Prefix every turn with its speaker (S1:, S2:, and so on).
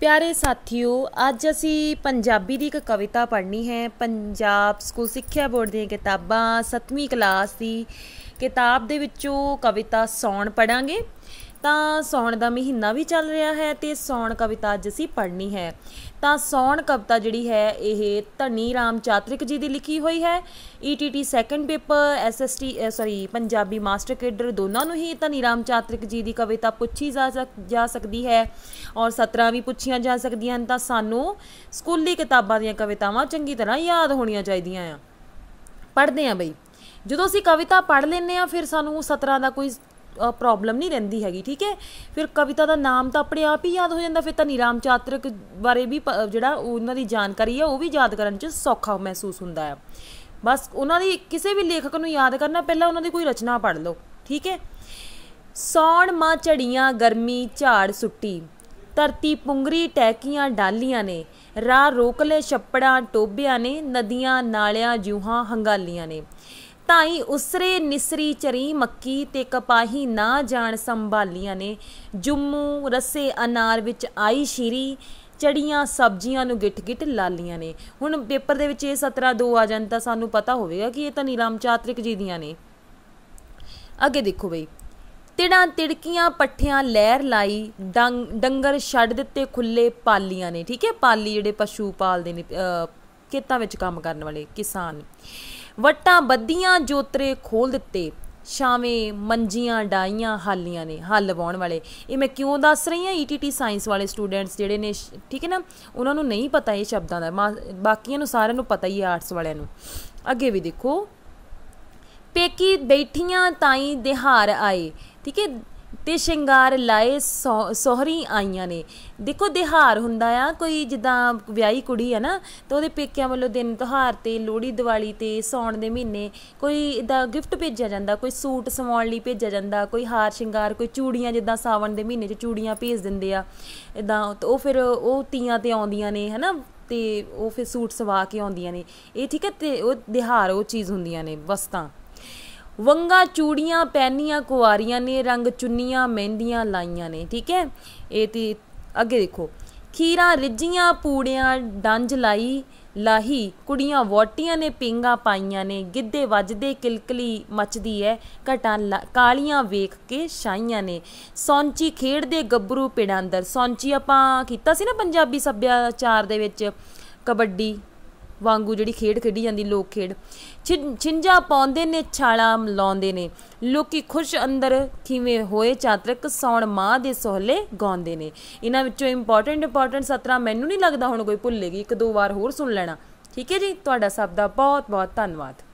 S1: ਪਿਆਰੇ ਸਾਥੀਓ ਅੱਜ ਅਸੀਂ ਪੰਜਾਬੀ ਦੀ ਇੱਕ ਕਵਿਤਾ ਪੜ੍ਹਨੀ ਹੈ ਪੰਜਾਬ ਸਕੂਲ ਸਿੱਖਿਆ ਬੋਰਡ ਦੀਆਂ ਕਿਤਾਬਾਂ 7ਵੀਂ ਕਲਾਸ ਦੀ ਕਿਤਾਬ ਦੇ ਵਿੱਚੋਂ ਕਵਿਤਾ ਸੌਣ ਪੜਾਂਗੇ ਤਾਂ ਸੌਣ ਦਾ ਮਹੀਨਾ ਵੀ ਚੱਲ ਰਿਹਾ ਹੈ ਤੇ ਸੌਣ ਕਵਿਤਾ ਅੱਜ ਅਸੀਂ ਪੜ੍ਹਨੀ ਹੈ ਤਾਂ ਸੌਣ ਕਵਿਤਾ ਜਿਹੜੀ ਹੈ ਇਹ ਧਨੀ ਰਾਮ ਚਾਤ੍ਰਿਕ ਜੀ ਦੀ ਲਿਖੀ ਹੋਈ ਹੈ ETT second paper SST sorry Punjabi master cadre ਦੋਨਾਂ ਨੂੰ ਹੀ ਧਨੀ ਰਾਮ ਚਾਤ੍ਰਿਕ ਜੀ ਦੀ ਕਵਿਤਾ ਪੁੱਛੀ ਜਾ ਸਕਦੀ ਹੈ ਔਰ 17 ਵੀ ਪੁੱਛੀਆਂ ਜਾ ਸਕਦੀਆਂ ਹਨ ਤਾਂ ਸਾਨੂੰ ਸਕੂਲੀ ਕਿਤਾਬਾਂ ਦੀਆਂ ਕਵਿਤਾਵਾਂ ਚੰਗੀ ਤਰ੍ਹਾਂ ਯਾਦ ਹੋਣੀਆਂ ਚਾਹੀਦੀਆਂ ਆ ਪੜ੍ਹਦੇ ਆ ਬਈ ਜਦੋਂ ਅਸੀਂ ਕਵਿਤਾ ਪੜ੍ਹ ਲੈਂਦੇ ਆ ਫਿਰ ਸਾਨੂੰ 17 ਦਾ ਕੋਈ ਪ੍ਰੋਬਲਮ ਨਹੀਂ ਰਹਿੰਦੀ ਹੈਗੀ ਠੀਕ ਹੈ ਫਿਰ ਕਵਿਤਾ ਦਾ ਨਾਮ ਤਾਂ ਆਪਣੇ ਆਪ ਹੀ ਯਾਦ ਹੋ ਜਾਂਦਾ ਫਿਰ ਤਾਂ ਨਿਰਾਮ ਚਾਤਰਕ ਬਾਰੇ ਵੀ ਜਿਹੜਾ ਉਹਨਾਂ ਦੀ ਜਾਣਕਾਰੀ ਹੈ ਉਹ ਵੀ ਯਾਦ ਕਰਨ 'ਚ ਸੌਖਾ ਮਹਿਸੂਸ ਹੁੰਦਾ ਹੈ ਬਸ ਉਹਨਾਂ ਦੀ ਕਿਸੇ ਵੀ ਲੇਖਕ ਨੂੰ ਯਾਦ ਕਰਨਾ ਪਹਿਲਾਂ ਉਹਨਾਂ ਦੀ ਕੋਈ ਰਚਨਾ ਪੜ ਲਓ ਠੀਕ ਹੈ ਸੌਣ ਮਾਂ ਝੜੀਆਂ ਗਰਮੀ ਝਾੜ ਸੁੱਟੀ ਧਰਤੀ ਪੁੰਗਰੀ ਟੈਕੀਆਂ ਡਾਲੀਆਂ ਨੇ ਰਾਹ ਰੋਕਲੇ ਛੱਪੜਾਂ ਟੋਬਿਆਂ ਨੇ ਨਦੀਆਂ ਨਾਲਿਆਂ ਜੂਹਾਂ ਹੰਗਾਲੀਆਂ ਨੇ ਤਾਈ ਉਸਰੇ ਨਿਸਰੀ ਚਰੀ ਮੱਕੀ ਤੇ ਕਪਾਹੀ ਨਾ ਜਾਣ ਸੰਭਾਲੀਆਂ ਨੇ ਜੁੰਮੂ ਰਸੇ ਅਨਾਰ ਵਿੱਚ ਆਈ ਸ਼ੀਰੀ ਚੜੀਆਂ ਸਬਜ਼ੀਆਂ ਨੂੰ ਗਿੱਟ-ਗਿੱਟ ਲਾਲੀਆਂ ਨੇ ਹੁਣ ਪੇਪਰ ਦੇ ਵਿੱਚ ਇਹ 17 2 ਆ ਜਾਣ ਤਾਂ ਸਾਨੂੰ ਪਤਾ ਹੋਵੇਗਾ ਕਿ ਇਹ ਤਾਂ ਨੀਰਮ ਚਾਤ੍ਰਿਕ ਜੀ ਦੀਆਂ ਨੇ ਅੱਗੇ ਦੇਖੋ ਬਈ ਤਿੜਾਂ ਤਿੜਕੀਆਂ ਪੱਠਿਆਂ ਲਹਿਰ ਲਾਈ ਡੰਗਰ ਛੱਡ ਦਿੱਤੇ ਖੁੱਲੇ ਪਾਲੀਆਂ ਨੇ ਠੀਕ ਹੈ ਪਾਲੀ ਜਿਹੜੇ ਪਸ਼ੂ ਪਾਲਦੇ ਨੇ ਖੇਤਾਂ ਵਿੱਚ ਕੰਮ ਕਰਨ ਵਾਲੇ ਕਿਸਾਨ ਵਟਾਂ ਬੱਦੀਆਂ ਜੋਤਰੇ ਖੋਲ ਦਿੱਤੇ ਸ਼ਾਵੇਂ ਮੰਜੀਆਂ ਡਾਈਆਂ ਹਾਲੀਆਂ ਨੇ ਹੱਲ ਲਵਾਉਣ ਵਾਲੇ ਇਹ ਮੈਂ ਕਿਉਂ ਦੱਸ ਰਹੀ ਹਾਂ ਈਟੀਟੀ e ਸਾਇੰਸ ਵਾਲੇ ਸਟੂਡੈਂਟਸ ਜਿਹੜੇ ਨੇ ਠੀਕ ਹੈ ਨਾ ਉਹਨਾਂ ਨੂੰ ਨਹੀਂ ਪਤਾ ਇਹ ਸ਼ਬਦਾਂ ਦਾ ਬਾਕੀਆਂ ਨੂੰ ਸਾਰਿਆਂ ਨੂੰ ਪਤਾ ਹੀ ਹੈ ਆਰਟਸ ਵਾਲਿਆਂ ਨੂੰ ਅੱਗੇ ਵੀ ਦੇਖੋ ਪੇਕੀ ਬੈਠੀਆਂ ਤਾਈ ਦਿਹਾਰ ਆਏ ਠੀਕ ਹੈ ਤੇ ਸ਼ਿੰਗਾਰ ਲਾਏ ਸੋਹਰੀ ਆਈਆਂ ਨੇ ਦੇਖੋ ਦਿਹਾਰ ਹੁੰਦਾ ਆ ਕੋਈ ਜਿੱਦਾਂ ਵਿਆਹੀ ਕੁੜੀ ਆ ਨਾ ਤਾਂ ਉਹਦੇ ਪੇਕਿਆਂ ਵੱਲੋਂ ਦਿਨ ਤਿਹਾਰ ਤੇ ਲੋਹੜੀ ਦੀਵਾਲੀ ਤੇ ਸੌਣ ਦੇ ਮਹੀਨੇ ਕੋਈ ਦਾ ਗਿਫਟ ਭੇਜਿਆ ਜਾਂਦਾ ਕੋਈ ਸੂਟ ਸਵਾਉਣ ਲਈ ਭੇਜਿਆ ਜਾਂਦਾ ਕੋਈ ਹਾਰ ਸ਼ਿੰਗਾਰ ਕੋਈ ਚੂੜੀਆਂ ਜਿੱਦਾਂ ਸਾਵਣ ਦੇ ਮਹੀਨੇ 'ਚ ਚੂੜੀਆਂ ਭੇਜ ਦਿੰਦੇ ਆ ਇਦਾਂ ਉਹ ਫਿਰ ਉਹ ਤੀਆਂ ਤੇ ਆਉਂਦੀਆਂ ਨੇ ਹਨਾ ਤੇ ਉਹ ਫਿਰ ਸੂਟ ਸਵਾ ਕੇ ਆਉਂਦੀਆਂ ਨੇ ਇਹ ਠੀਕ ਹੈ ਤੇ ਉਹ ਦਿਹਾਰ ਉਹ ਚੀਜ਼ ਹੁੰਦੀਆਂ ਨੇ ਵਸਤਾਂ ਵੰਗਾ ਚੂੜੀਆਂ ਪਹਿਨੀਆਂ ਕੁਆਰੀਆਂ ਨੇ ਰੰਗ ਚੁੰਨੀਆਂ ਮਹਿੰਦੀਆਂ ਲਾਈਆਂ ਨੇ ਠੀਕ ਹੈ ਇਹ ਤੇ ਅੱਗੇ ਦੇਖੋ ਖੀਰਾ ਰਿੱਜੀਆਂ ਪੂੜੀਆਂ ਡੰਜ ਲਾਈ ਲਾਹੀ ਕੁੜੀਆਂ ਵੋਟੀਆਂ ਨੇ ਪਿੰਗਾ ਪਾਈਆਂ ਨੇ ਗਿੱਧੇ ਵੱਜਦੇ ਕਿਲਕਲੀ ਮੱਚਦੀ ਐ ਘਟਾਂ ਕਾਲੀਆਂ ਵੇਖ ਕੇ ਛਾਈਆਂ ਨੇ ਸੌਂਚੀ ਖੇਡਦੇ ਗੱਭਰੂ ਪਿੜਾਂਦਰ ਸੌਂਚੀ ਆਪਾਂ ਕੀਤਾ ਸੀ ਨਾ ਪੰਜਾਬੀ ਸੱਭਿਆਚਾਰ ਦੇ ਵਿੱਚ ਕਬੱਡੀ ਵਾਂਗੂ ਜਿਹੜੀ ਖੇਡ ਖੇਡੀ ਜਾਂਦੀ ਲੋਕ ਖੇਡ ਛਿੰਝਾ ਪਾਉਂਦੇ ਨੇ ਛਾਲਾ ਲਾਉਂਦੇ ਨੇ ਲੋਕੀ ਖੁਸ਼ ਅੰਦਰ ਕਿਵੇਂ ਹੋਏ ਚਾਤਰਕ ਸੌਣ ਮਾਂ ਦੇ ਸੋਹਲੇ ਗਾਉਂਦੇ ਨੇ ਇਹਨਾਂ ਵਿੱਚੋਂ ਇੰਪੋਰਟੈਂਟ ਇੰਪੋਰਟੈਂਟ ਸਤਰਾ ਮੈਨੂੰ ਨਹੀਂ ਲੱਗਦਾ ਹੁਣ ਕੋਈ ਭੁੱਲੇਗੀ ਇੱਕ ਦੋ ਵਾਰ ਹੋਰ ਸੁਣ ਲੈਣਾ ਠੀਕ ਹੈ ਜੀ ਤੁਹਾਡਾ ਸਭ ਦਾ ਬਹੁਤ ਬਹੁਤ ਧੰਨਵਾਦ